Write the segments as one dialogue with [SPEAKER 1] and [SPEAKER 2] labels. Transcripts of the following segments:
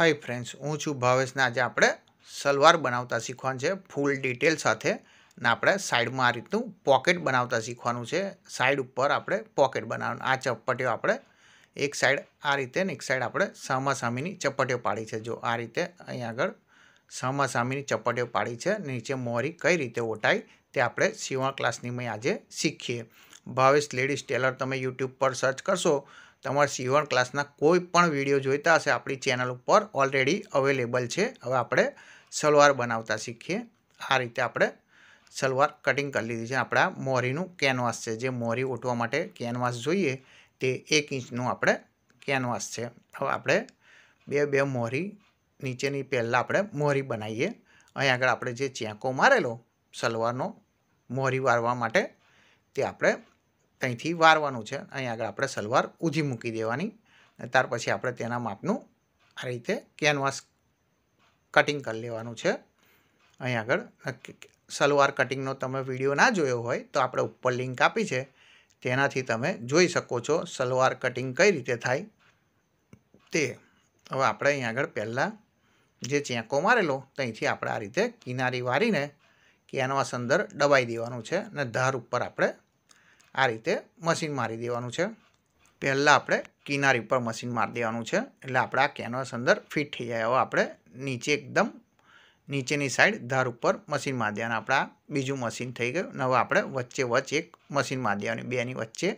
[SPEAKER 1] hi friends હું છું ભાવેશને આજે આપણે સલવાર બનાવતા શીખવાનું છે ફૂલ ડિટેલ સાથે ને આપણે સાઈડમાં આ રીતનું પોકેટ બનાવતા શીખવાનું છે સાઈડ ઉપર આપણે પોકેટ બનાવવાનું આ ચપટીઓ આપણે એક સાઈડ આ રીતે ને એક સાઈડ આપણે સામાસામીની ચપટીઓ પાડી છે જો આ રીતે અહીં આગળ સામાસામીની ચપટીઓ પાડી છે નીચે મોરી કઈ રીતે ઓટાય તે આપણે સીવણ ક્લાસની મેં આજે શીખીએ ભાવેશ લેડીઝ ટેલર તમે યુટ્યુબ પર સર્ચ કરશો તમારે સીવણ ક્લાસના કોઈ પણ વિડીયો જોઈતા હશે આપણી ચેનલ ઉપર ઓલરેડી અવેલેબલ છે હવે આપણે સલવાર બનાવતા શીખીએ આ રીતે આપણે સલવાર કટિંગ કરી લીધી છે આપણા મોરીનું કેનવાસ છે જે મોરી ઓટવા માટે કેનવાસ જોઈએ તે એક ઇંચનું આપણે કેનવાસ છે હવે આપણે બે બે મોરી નીચેની પહેલાં આપણે મોરી બનાવીએ અહીં આગળ આપણે જે ચેંકો મારેલો સલવારનો મોરી વારવા માટે તે આપણે ત્યાંથી વારવાનું છે અહીં આગળ આપણે સલવાર ઊંધી મૂકી દેવાની ત્યાર પછી આપણે તેના માપનું આ રીતે કેનવાસ કટિંગ કરી લેવાનું છે અહીં આગળ સલવાર કટિંગનો તમે વિડીયો ના જોયો હોય તો આપણે ઉપર લિંક આપી છે તેનાથી તમે જોઈ શકો છો સલવાર કટિંગ કઈ રીતે થાય તે હવે આપણે અહીં આગળ પહેલાં જે ચેંકો મારેલો ત્યાંથી આપણે આ રીતે કિનારી વારીને કેનવાસ અંદર દબાઈ દેવાનું છે અને ધાર ઉપર આપણે આ રીતે મશીન મારી દેવાનું છે પહેલાં આપણે કિનારી પર મશીન મારી દેવાનું છે એટલે આપણે આ કેનવાસ અંદર ફિટ થઈ જાય હવે આપણે નીચે એકદમ નીચેની સાઈડ ધાર ઉપર મશીન મારી દેવાનું આપણે બીજું મશીન થઈ ગયું હવે આપણે વચ્ચે વચ્ચે એક મશીન મારી દેવાની બેની વચ્ચે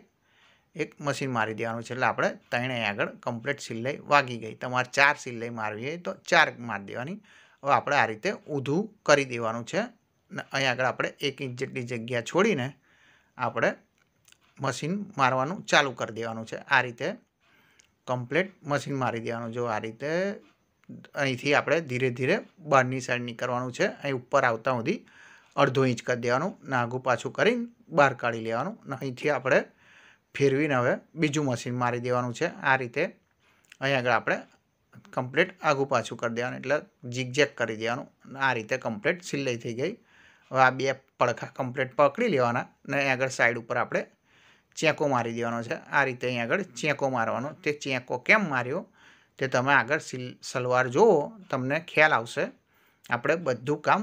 [SPEAKER 1] એક મશીન મારી દેવાનું છે એટલે આપણે ત્રણે આગળ કમ્પ્લીટ સિલાઈ વાગી ગઈ તમારે ચાર સિલાઈ મારવી હોય તો ચાર મારી દેવાની હવે આપણે આ રીતે ઊધું કરી દેવાનું છે અહીંયા આગળ આપણે એક ઇંચ જેટલી જગ્યા છોડીને આપણે મશીન મારવાનું ચાલુ કરી દેવાનું છે આ રીતે કમ્પ્લેટ મશીન મારી દેવાનું જો આ રીતે અહીંથી આપણે ધીરે ધીરે બહારની સાઈડ નીકળવાનું છે અહીં ઉપર આવતા સુધી અડધો ઇંચ કરી દેવાનું નાગું પાછું કરીને બહાર કાઢી લેવાનું અહીંથી આપણે ફેરવીને હવે બીજું મશીન મારી દેવાનું છે આ રીતે અહીં આગળ આપણે કમ્પ્લેટ આગું પાછું કરી દેવાનું એટલે જીગજેક કરી દેવાનું આ રીતે કમ્પ્લેટ સિલાઈ થઈ ગઈ હવે આ બે પડખા કમ્પ્લેટ પકડી લેવાના ને આગળ સાઈડ ઉપર આપણે ચેકો મારી દેવાનો છે આ રીતે અહીં આગળ ચેકો મારવાનો તે ચેકો કેમ માર્યો તે તમે આગળ સલવાર જુઓ તમને ખ્યાલ આવશે આપણે બધું કામ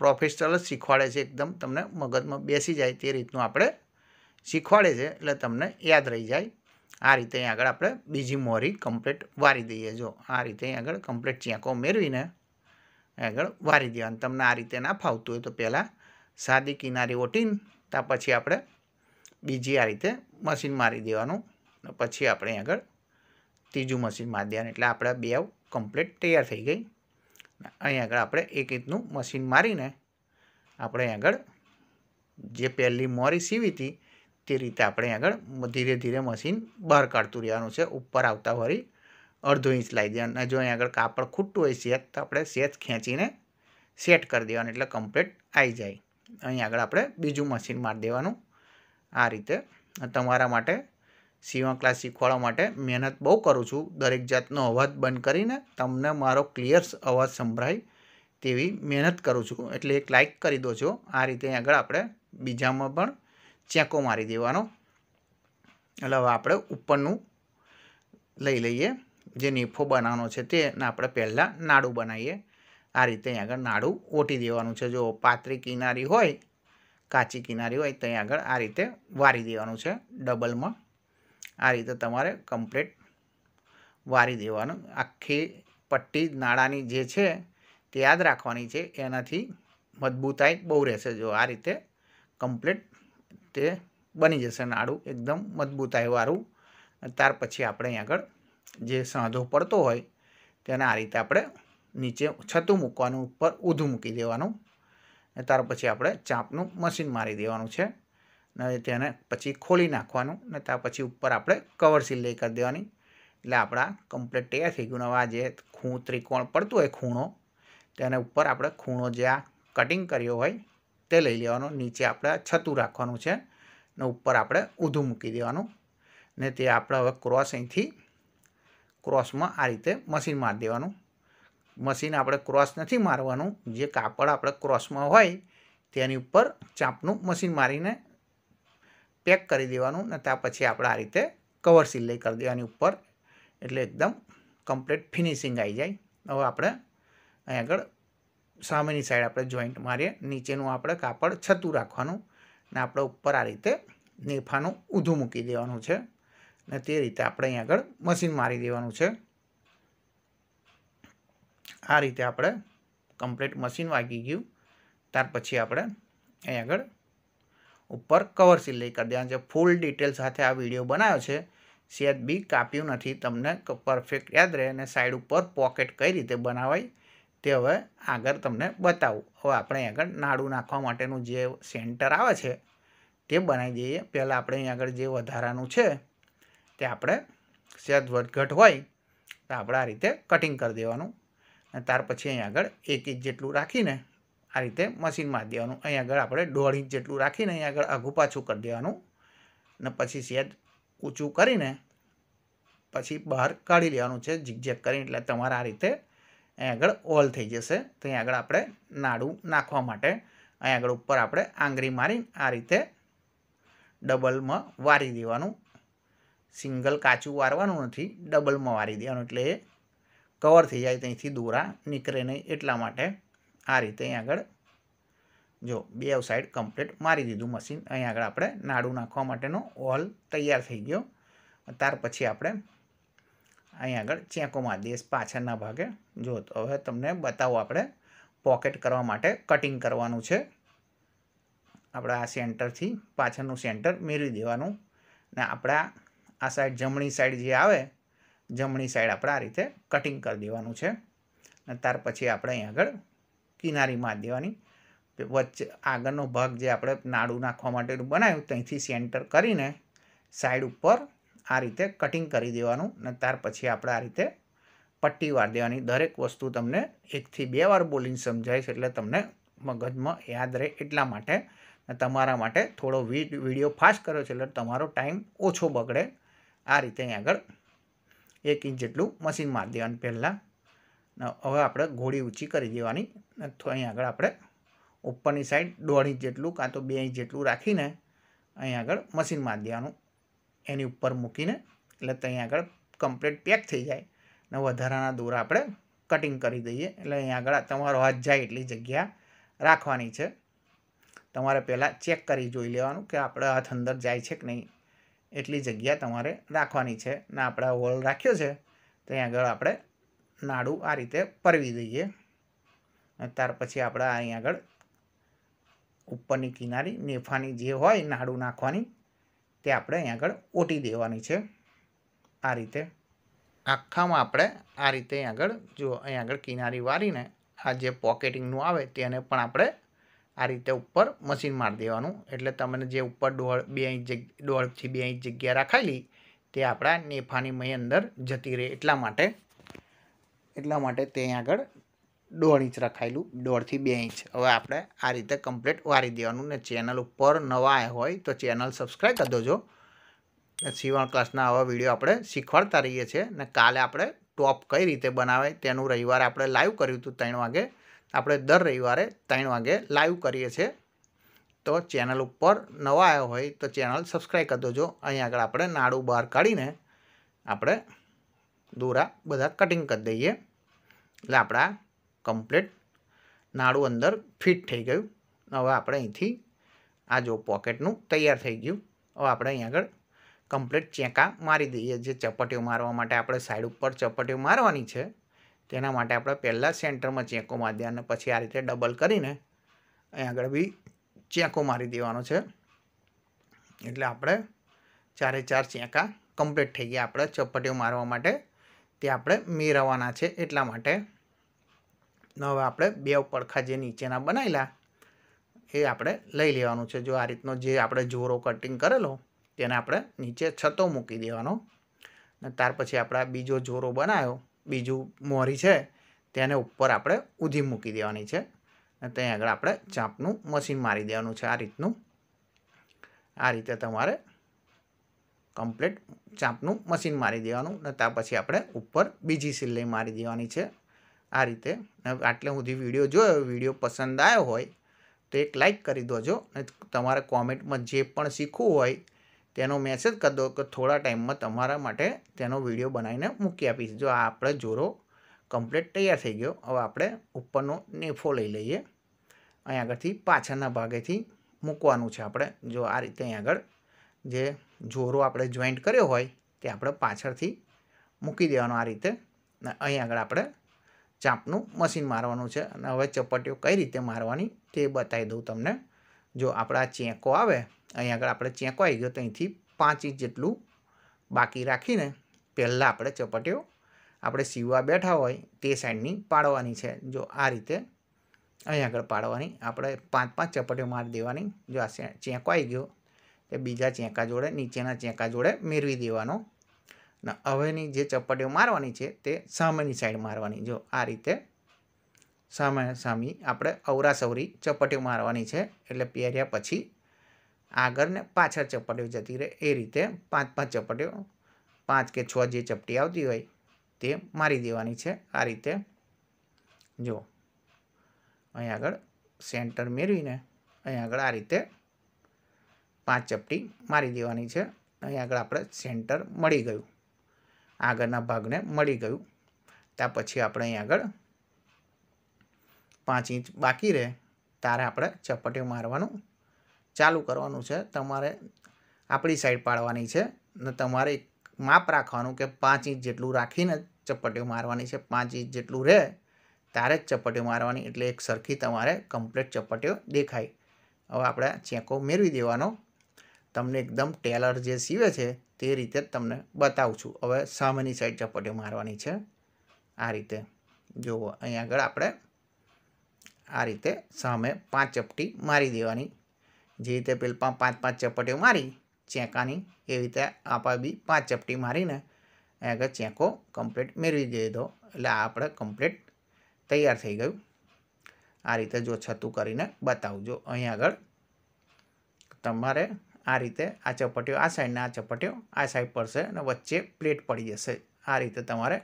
[SPEAKER 1] પ્રોફેશનલ જ શીખવાડે છે એકદમ તમને મગજમાં બેસી જાય તે રીતનું આપણે શીખવાડે છે એટલે તમને યાદ રહી જાય આ રીતે અહીં આગળ આપણે બીજી મોરી કમ્પ્લીટ વારી દઈએ જો આ રીતે અહીં આગળ કમ્પ્લીટ ચેકો મેળવીને આગળ વારી દેવાનું તમને આ રીતે ના ફાવતું હોય તો પહેલાં સાદી કિનારી ઓટીને ત્યાં પછી આપણે બીજી આ રીતે મશીન મારી દેવાનું પછી આપણે આગળ ત્રીજું મશીન મારી દેવાનું એટલે આપણા બે કમ્પ્લીટ તૈયાર થઈ ગઈ અહીં આગળ આપણે એક રીતનું મશીન મારીને આપણે આગળ જે પહેલી મોરી સીવી હતી તે રીતે આપણે આગળ ધીરે ધીરે મશીન બહાર કાઢતું રહેવાનું છે ઉપર આવતા વળી અડધો ઇંચ લાવી દેવાનું અને જો અહીં આગળ કાપડ ખૂટતું હોય સેત તો આપણે સેત ખેંચીને સેટ કરી દેવાનું એટલે કમ્પ્લીટ આવી જાય અહીં આગળ આપણે બીજું મશીન મારી દેવાનું આ રીતે તમારા માટે સીવણ ક્લાસ શીખવાડવા માટે મહેનત બહુ કરું છું દરેક જાતનો અવાજ બંધ કરીને તમને મારો ક્લિયર અવાજ સંભળાય તેવી મહેનત કરું છું એટલે એક લાઇક કરી દો છો આ રીતે આગળ આપણે બીજામાં પણ ચેકો મારી દેવાનો એટલે હવે આપણે ઉપરનું લઈ લઈએ જે નીફો બનાવવાનો છે તે આપણે પહેલાં નાડું બનાવીએ આ રીતે આગળ નાડું ઓટી દેવાનું છે જો પાતળી કિનારી હોય કાચી કિનારી હોય ત્યાં આગળ આ રીતે વારી દેવાનું છે ડબલમાં આ રીતે તમારે કમ્પ્લેટ વારી દેવાનું આખી પટ્ટી નાળાની જે છે તે યાદ રાખવાની છે એનાથી મજબૂતાઈ બહુ રહેશે જો આ રીતે કમ્પ્લેટ તે બની જશે નાળું એકદમ મજબૂતાઈવાળું ત્યાર પછી આપણે અહીં આગળ જે સાંધો પડતો હોય તેને આ રીતે આપણે નીચે છતું મૂકવાનું ઉપર ઊધું મૂકી દેવાનું અને ત્યાર પછી આપણે ચાંપનું મશીન મારી દેવાનું છે ને તેને પછી ખોલી નાખવાનું ને ત્યાર પછી ઉપર આપણે કવર સીલ લઈ કરી દેવાની એટલે આપણા કમ્પ્લીટ તૈયાર થઈ ગયું હવે આ જે ખૂણ ત્રિકોણ પડતું હોય ખૂણો તેને ઉપર આપણે ખૂણો જે આ કટિંગ કર્યો હોય તે લઈ લેવાનો નીચે આપણે છતું રાખવાનું છે ને ઉપર આપણે ઊધું મૂકી દેવાનું ને તે આપણે હવે ક્રોસ અહીંથી ક્રોસમાં આ રીતે મશીન મારી દેવાનું મશીન આપણે ક્રોસ નથી મારવાનું જે કાપડ આપણે ક્રોસમાં હોય તેની ઉપર ચાંપનું મશીન મારીને પેક કરી દેવાનું ને ત્યાં પછી આપણે આ રીતે કવર સિલાઈ કરી દેવાની ઉપર એટલે એકદમ કમ્પ્લીટ ફિનિશિંગ આવી જાય હવે આપણે અહીં આગળ સામેની સાઈડ આપણે જોઈન્ટ મારીએ નીચેનું આપણે કાપડ છતું રાખવાનું ને આપણે ઉપર આ રીતે નેફાનું ઊધું મૂકી દેવાનું છે ને તે રીતે આપણે અહીં આગળ મશીન મારી દેવાનું છે આ રીતે આપણે કમ્પ્લીટ મશીન વાગી ગયું ત્યાર પછી આપણે અહીં આગળ ઉપર કવર સિલાઈ કરી દેવાનું છે ફૂલ ડિટેલ સાથે આ વિડીયો બનાવ્યો છે સેજ બી કાપ્યું નથી તમને પરફેક્ટ યાદ રહે અને સાઈડ ઉપર પોકેટ કઈ રીતે બનાવાય તે હવે આગળ તમને બતાવું હવે આપણે અહીં આગળ નાડું નાખવા માટેનું જે સેન્ટર આવે છે તે બનાવી દઈએ પહેલાં આપણે અહીં આગળ જે વધારાનું છે તે આપણે સેજ વધઘટ હોય તો આપણે આ રીતે કટિંગ કરી દેવાનું અને ત્યાર પછી અહીં આગળ એક ઇંચ જેટલું રાખીને આ રીતે મશીનમાં દેવાનું અહીં આગળ આપણે દોઢ ઇંચ જેટલું રાખીને અહીં આગળ આઘું પાછું કરી દેવાનું ને પછી સેજ ઊંચું કરીને પછી બહાર કાઢી લેવાનું છે જીગજેક કરીને એટલે તમારે આ રીતે અહીં આગળ ઓલ થઈ જશે તો અહીં આગળ આપણે નાડું નાખવા માટે અહીં આગળ ઉપર આપણે આંગળી મારીને આ રીતે ડબલમાં વારી દેવાનું સિંગલ કાચું વારવાનું નથી ડબલમાં વારી દેવાનું એટલે કવર થઈ જાય ત્યાંથી દોરા નીકળે નહીં એટલા માટે આ રીતે અહીં આગળ જો બે સાઈડ કમ્પ્લીટ મારી દીધું મશીન અહીં આગળ આપણે નાડું નાખવા માટેનો ઓલ તૈયાર થઈ ગયો ત્યાર પછી આપણે અહીં આગળ ચેકો મારી દઈએ પાછળના ભાગે જો તો હવે તમને બતાવો આપણે પોકેટ કરવા માટે કટિંગ કરવાનું છે આપણે આ સેન્ટરથી પાછળનું સેન્ટર મેળવી દેવાનું ને આપણા આ સાઈડ જમણી સાઈડ જે આવે જમણી સાઈડ આપણે આ રીતે કટિંગ કરી દેવાનું છે અને ત્યાર પછી આપણે અહીં આગળ કિનારી માર દેવાની વચ્ચે આગળનો ભાગ જે આપણે નાડું નાખવા માટેનું બનાવ્યું ત્યાંથી સેન્ટર કરીને સાઈડ ઉપર આ રીતે કટિંગ કરી દેવાનું અને ત્યાર પછી આપણે આ રીતે પટ્ટી વાર દેવાની દરેક વસ્તુ તમને એકથી બે વાર બોલીને સમજાય છે એટલે તમને મગજમાં યાદ રહે એટલા માટે તમારા માટે થોડો વિડીયો ફાસ્ટ કર્યો છે એટલે તમારો ટાઈમ ઓછો બગડે આ રીતે અહીં આગળ એક ઇંચ જેટલું મશીન મારી દેવાનું પહેલાં હવે આપણે ઘોડી ઊંચી કરી દેવાની અહીં આગળ આપણે ઉપરની સાઈડ દોઢ ઇંચ જેટલું કાં તો બે ઇંચ જેટલું રાખીને અહીં આગળ મશીન મારી દેવાનું એની ઉપર મૂકીને એટલે ત્યાં આગળ કમ્પ્લીટ પેક થઈ જાય ને વધારાના દોરા આપણે કટિંગ કરી દઈએ એટલે અહીં આગળ તમારો હાથ જાય એટલી જગ્યા રાખવાની છે તમારે પહેલાં ચેક કરી જોઈ લેવાનું કે આપણે હાથ અંદર જાય છે કે નહીં એટલી જગ્યા તમારે રાખવાની છે ને આપણે વોલ રાખ્યો છે તો અહીં આગળ આપણે નાડું આ રીતે પરવી દઈએ ત્યાર પછી આપણે અહીં આગળ ઉપરની કિનારી નેફાની જે હોય નાડું નાખવાની તે આપણે અહીં આગળ ઓટી દેવાની છે આ રીતે આખામાં આપણે આ રીતે અહીં આગળ જો અહીં આગળ કિનારી વારીને આ જે પોકેટિંગનું આવે તેને પણ આપણે આ રીતે ઉપર મશીન મારી દેવાનું એટલે તમને જે ઉપર દોઢ બે ઇંચ દોઢથી બે ઇંચ જગ્યા રાખાયેલી તે આપણા નેફાની મય અંદર જતી રહે એટલા માટે એટલા માટે તે આગળ દોઢ ઇંચ રખાયેલું દોઢથી બે ઇંચ હવે આપણે આ રીતે કમ્પ્લીટ વારી દેવાનું ને ચેનલ ઉપર નવા આવ્યા હોય તો ચેનલ સબસ્ક્રાઈબ કરી દેજો સીવણ ક્લાસના આવા વિડીયો આપણે શીખવાડતા રહીએ છીએ ને કાલે આપણે ટોપ કઈ રીતે બનાવે તેનું રવિવાર આપણે લાઈવ કર્યું હતું ત્રણ વાગે આપણે દર રવિવારે ત્રણ વાગે લાઈવ કરીએ છીએ તો ચેનલ ઉપર નવા આવ્યો હોય તો ચેનલ સબસ્ક્રાઈબ કરી દેજો અહીં આગળ આપણે નાડું બહાર કાઢીને આપણે દોરા બધા કટિંગ કરી દઈએ એટલે આપણા કમ્પ્લીટ નાડું અંદર ફિટ થઈ ગયું હવે આપણે અહીંથી આ જો પોકેટનું તૈયાર થઈ ગયું હવે આપણે અહીં આગળ કમ્પ્લીટ ચેકા મારી દઈએ જે ચપટીઓ મારવા માટે આપણે સાઈડ ઉપર ચપટીઓ મારવાની છે તેના માટે આપણે પહેલાં સેન્ટરમાં ચેકો મારી દેવાના પછી આ રીતે ડબલ કરીને અહીં આગળ બી ચેકો મારી દેવાનો છે એટલે આપણે ચારે ચાર ચેકા કમ્પ્લીટ થઈ ગયા આપણે ચપટીઓ મારવા માટે તે આપણે મેળવવાના છે એટલા માટે હવે આપણે બે પડખા જે નીચેના બનાવેલા એ આપણે લઈ લેવાનું છે જો આ રીતનો જે આપણે જોરો કટિંગ કરેલો તેને આપણે નીચે છતો મૂકી દેવાનો અને ત્યાર પછી આપણે બીજો જોરો બનાવ્યો બીજું મોરી છે તેને ઉપર આપણે ઉધી મૂકી દેવાની છે અને ત્યાં આગળ આપણે ચાંપનું મશીન મારી દેવાનું છે આ રીતનું આ રીતે તમારે કમ્પ્લીટ ચાંપનું મશીન મારી દેવાનું ને ત્યાં પછી આપણે ઉપર બીજી સિલાઈ મારી દેવાની છે આ રીતે આટલે સુધી વિડીયો જોયો વિડીયો પસંદ આવ્યો હોય તો એક લાઇક કરી દોજો ને તમારે કોમેન્ટમાં જે પણ શીખવું હોય તેનો મેસેજ કરી દો કે થોડા ટાઈમમાં તમારા માટે તેનો વિડીયો બનાવીને મૂકી આપીશ જો આ આપણે જોરો કમ્પ્લીટ તૈયાર થઈ ગયો હવે આપણે ઉપરનો નેફો લઈ લઈએ અહીં આગળથી પાછળના ભાગેથી મૂકવાનું છે આપણે જો આ રીતે અહીં આગળ જે જોરો આપણે જોઈન્ટ કર્યો હોય તે આપણે પાછળથી મૂકી દેવાનો આ રીતે અને અહીં આગળ આપણે ચાંપનું મશીન મારવાનું છે અને હવે ચપટીઓ કઈ રીતે મારવાની તે બતાવી દઉં તમને જો આપણા ચેકો આવે અહીં આગળ આપણે ચેંકો આવી ગયો તો અહીંથી પાંચ ઇંચ જેટલું બાકી રાખીને પહેલાં આપણે ચપટીઓ આપણે સીવવા બેઠા હોય તે સાઈડની પાડવાની છે જો આ રીતે અહીં આગળ પાડવાની આપણે પાંચ પાંચ ચપટીઓ મારી દેવાની જો આ ચેંકો આવી ગયો તે બીજા ચેંકા જોડે નીચેના ચેંકા જોડે મેળવી દેવાનો અને હવેની જે ચપટીઓ મારવાની છે તે સામેની સાઈડ મારવાની જો આ રીતે સામે સામી આપણે અવરાસવરી ચપટીઓ મારવાની છે એટલે પહેર્યા પછી આગળ ને પાછળ ચપટીઓ જતી રહે એ રીતે પાંચ પાંચ ચપટીઓ પાંચ કે છ જે ચપટી આવતી હોય તે મારી દેવાની છે આ રીતે જો અહીં આગળ સેન્ટર મેળવીને અહીં આગળ આ રીતે પાંચ ચપટી મારી દેવાની છે અહીં આગળ આપણે સેન્ટર મળી ગયું આગળના ભાગને મળી ગયું ત્યાર પછી આપણે અહીં આગળ પાંચ ઇંચ બાકી રહે ત્યારે આપણે ચપટીઓ મારવાનું ચાલુ કરવાનું છે તમારે આપણી સાઈડ પાડવાની છે ને તમારે માપ રાખવાનું કે પાંચ ઇંચ જેટલું રાખીને ચપટીઓ મારવાની છે પાંચ ઇંચ જેટલું રહે ત્યારે જ ચપટીઓ મારવાની એટલે એક સરખી તમારે કમ્પ્લીટ ચપટીઓ દેખાય હવે આપણે ચેકો મેળવી દેવાનો તમને એકદમ ટેલર જે સીવે છે તે રીતે તમને બતાવું છું હવે સામેની સાઈડ ચપટીઓ મારવાની છે આ રીતે જુઓ અહીં આગળ આપણે આ રીતે સામે પાંચ ચપટી મારી દેવાની જે રીતે પેલપાં પાંચ પાંચ ચપટીઓ મારી ચેકાની એ રીતે આપણે બી પાંચ ચપટી મારીને આગળ ચેંકો કમ્પ્લીટ મેળવી દીધો એટલે આપણે કમ્પ્લીટ તૈયાર થઈ ગયું આ રીતે જો છતું કરીને બતાવજો અહીં આગળ તમારે આ રીતે આ ચપટીઓ આ સાઈડને આ ચપટીઓ આ સાઈડ પડશે અને વચ્ચે પ્લેટ પડી જશે આ રીતે તમારે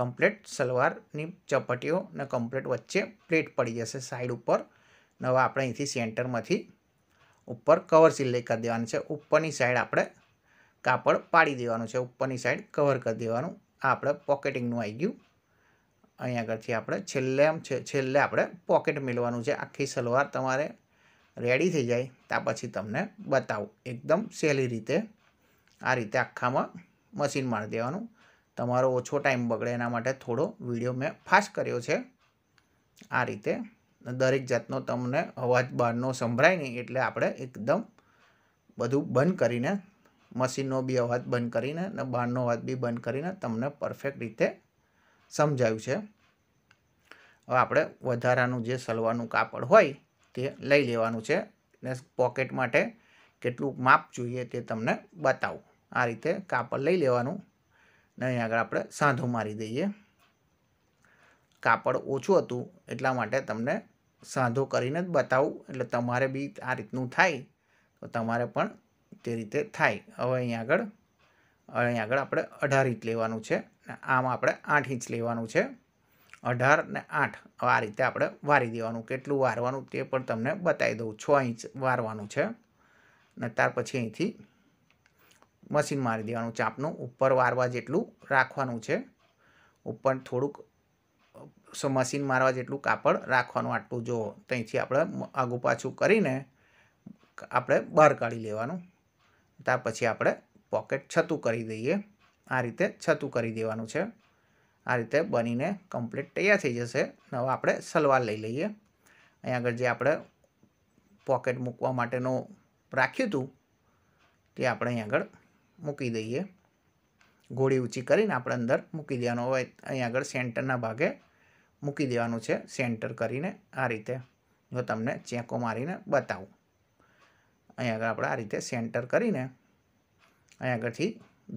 [SPEAKER 1] કમ્પ્લેટ સલવારની ચપટીઓ ને કમ્પ્લેટ વચ્ચે પ્લેટ પડી જશે સાઈડ ઉપર નવા આપણે અહીંથી સેન્ટરમાંથી ઉપર કવર સિલાઈ કરી દેવાની છે ઉપરની સાઈડ આપણે કાપડ પાડી દેવાનું છે ઉપરની સાઈડ કવર કરી દેવાનું આ આપણે પોકેટિંગનું આવી ગયું અહીંયા આગળથી આપણે છેલ્લે છેલ્લે આપણે પોકેટ મેળવાનું છે આખી સલવાર તમારે રેડી થઈ જાય ત્યાં પછી તમને બતાવું એકદમ સહેલી રીતે આ રીતે આખામાં મશીન મારી દેવાનું તમારો ઓછો ટાઈમ બગડે એના માટે થોડો વિડીયો મેં ફાસ્ટ કર્યો છે આ રીતે દરેક જાતનો તમને અવાજ બહારનો સંભળાય નહીં એટલે આપણે એકદમ બધું બંધ કરીને મશીનનો બી અવાજ બંધ કરીને અને બહારનો અવાજ બી બંધ કરીને તમને પરફેક્ટ રીતે સમજાયું છે હવે આપણે વધારાનું જે સલવાનું કાપડ હોય તે લઈ લેવાનું છે ને પોકેટ માટે કેટલું માપ જોઈએ તે તમને બતાવું આ રીતે કાપડ લઈ લેવાનું ને અહીં આગળ આપણે સાંધો મારી દઈએ કાપડ ઓછું હતું એટલા માટે તમને સાંધો કરીને જ બતાવું એટલે તમારે બી આ રીતનું થાય તો તમારે પણ તે રીતે થાય હવે અહીં આગળ અહીં આગળ આપણે અઢાર ઇંચ લેવાનું છે આમ આપણે આઠ ઇંચ લેવાનું છે અઢાર ને આઠ આ રીતે આપણે વારી દેવાનું કેટલું વારવાનું તે પણ તમને બતાવી દઉં છ ઇંચ વારવાનું છે ને ત્યાર પછી અહીંથી મશીન મારી દેવાનું ચાપનું ઉપર વારવા જેટલું રાખવાનું છે ઉપર થોડુંક મશીન મારવા જેટલું કાપડ રાખવાનું આટલું જો ત્યાંથી આપણે આગુ પાછું કરીને આપણે બહાર કાઢી લેવાનું ત્યાં પછી આપણે પોકેટ છતું કરી દઈએ આ રીતે છતું કરી દેવાનું છે આ રીતે બનીને કમ્પ્લીટ તૈયાર થઈ જશે નવા આપણે સલવાર લઈ લઈએ અહીંયા આગળ જે આપણે પોકેટ મૂકવા માટેનું રાખ્યું હતું તે આપણે અહીં આગળ મૂકી દઈએ ગોળી ઊંચી કરીને આપણે અંદર મૂકી દેવાનો હોય અહીં આગળ સેન્ટરના ભાગે મૂકી દેવાનું છે સેન્ટર કરીને આ રીતે જો તમને ચેકો મારીને બતાવું અહીં આગળ આપણે આ રીતે સેન્ટર કરીને અહીં આગળથી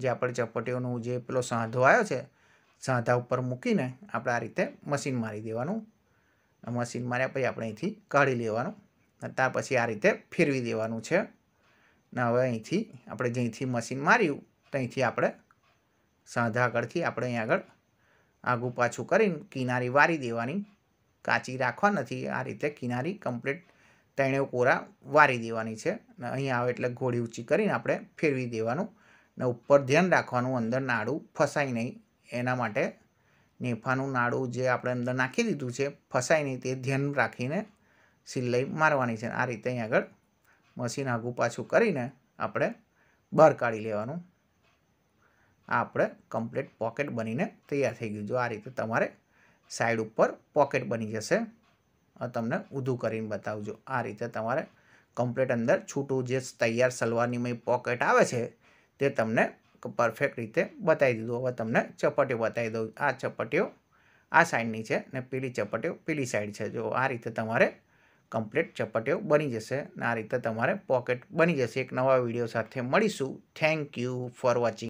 [SPEAKER 1] જે આપણે ચપટીઓનું જે પેલો સાંધો આવ્યો છે સાંધા ઉપર મૂકીને આપણે આ રીતે મશીન મારી દેવાનું મશીન માર્યા પછી આપણે અહીંથી કાઢી લેવાનું ત્યાર પછી આ રીતે ફેરવી દેવાનું છે ને હવે અહીંથી આપણે જ્યાંથી મશીન માર્યું ત્યાંથી આપણે સાંધા આગળથી આપણે અહીં આગળ આગું પાછું કરીને કિનારી વારી દેવાની કાચી રાખવા નથી આ રીતે કિનારી કમ્પ્લીટ ત્રણેય કોરા વારી દેવાની છે અને અહીં આવે એટલે ઘોડી ઊંચી કરીને આપણે ફેરવી દેવાનું ને ઉપર ધ્યાન રાખવાનું અંદર નાડું ફસાય નહીં એના માટે નેફાનું નાડું જે આપણે અંદર નાખી દીધું છે ફસાય નહીં તે ધ્યાન રાખીને સિલાઈ મારવાની છે આ રીતે અહીં આગળ મશીન આગું પાછું કરીને આપણે બહાર કાઢી લેવાનું આ આપણે કમ્પ્લીટ પોકેટ બનીને તૈયાર થઈ ગયું જો આ રીતે તમારે સાઈડ ઉપર પોકેટ બની જશે તમને ઊધું કરીને બતાવજો આ રીતે તમારે કમ્પ્લીટ અંદર છૂટું જે તૈયાર સલવારની પોકેટ આવે છે તે તમને પરફેક્ટ રીતે બતાવી દીધું હવે તમને ચપટીઓ બતાવી દઉં આ ચપટીઓ આ સાઈડની છે ને પીલી ચપટીઓ પીલી સાઈડ છે જો આ રીતે તમારે કમ્પ્લીટ ચપટીઓ બની જશે ને આ રીતે તમારે પોકેટ બની જશે એક નવા વિડીયો સાથે મળીશું થેન્ક યુ ફોર વોચિંગ